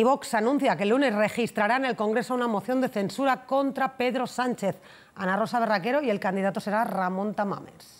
Y Vox anuncia que el lunes registrará en el Congreso una moción de censura contra Pedro Sánchez, Ana Rosa Berraquero y el candidato será Ramón Tamames.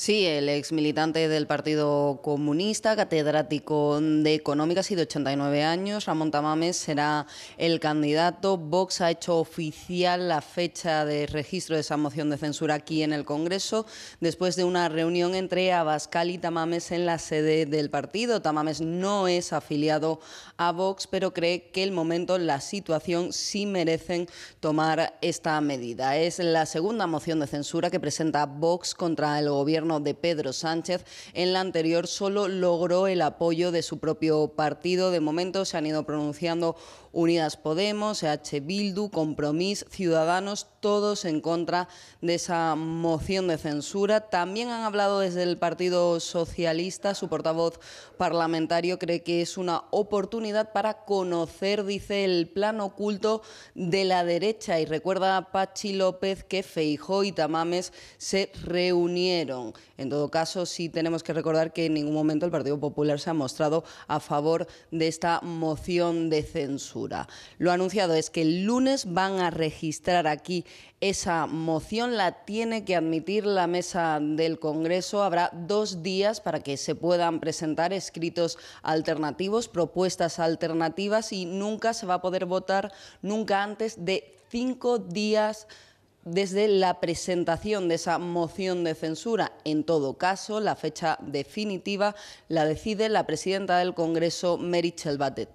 Sí, el ex militante del Partido Comunista, catedrático de Económicas y de 89 años, Ramón Tamames será el candidato. Vox ha hecho oficial la fecha de registro de esa moción de censura aquí en el Congreso, después de una reunión entre Abascal y Tamames en la sede del partido. Tamames no es afiliado a Vox, pero cree que el momento, la situación, sí merecen tomar esta medida. Es la segunda moción de censura que presenta Vox contra el gobierno de Pedro Sánchez. En la anterior solo logró el apoyo de su propio partido. De momento se han ido pronunciando Unidas Podemos, EH Bildu, Compromís, Ciudadanos, todos en contra de esa moción de censura. También han hablado desde el Partido Socialista. Su portavoz parlamentario cree que es una oportunidad para conocer, dice, el plan oculto de la derecha. Y recuerda a Pachi López que Feijó y Tamames se reunieron. En todo caso, sí tenemos que recordar que en ningún momento el Partido Popular se ha mostrado a favor de esta moción de censura. Lo anunciado es que el lunes van a registrar aquí esa moción, la tiene que admitir la mesa del Congreso. Habrá dos días para que se puedan presentar escritos alternativos, propuestas alternativas y nunca se va a poder votar, nunca antes de cinco días desde la presentación de esa moción de censura. En todo caso, la fecha definitiva la decide la presidenta del Congreso, Merichel Batet.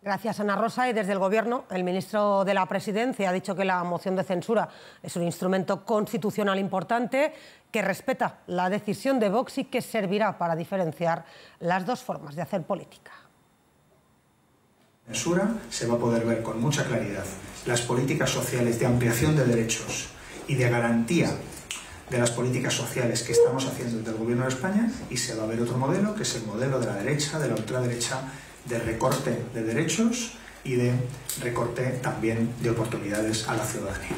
Gracias, Ana Rosa. Y desde el Gobierno, el ministro de la Presidencia ha dicho que la moción de censura es un instrumento constitucional importante que respeta la decisión de Vox y que servirá para diferenciar las dos formas de hacer política se va a poder ver con mucha claridad las políticas sociales de ampliación de derechos y de garantía de las políticas sociales que estamos haciendo desde el Gobierno de España y se va a ver otro modelo, que es el modelo de la derecha, de la ultraderecha, de recorte de derechos y de recorte también de oportunidades a la ciudadanía.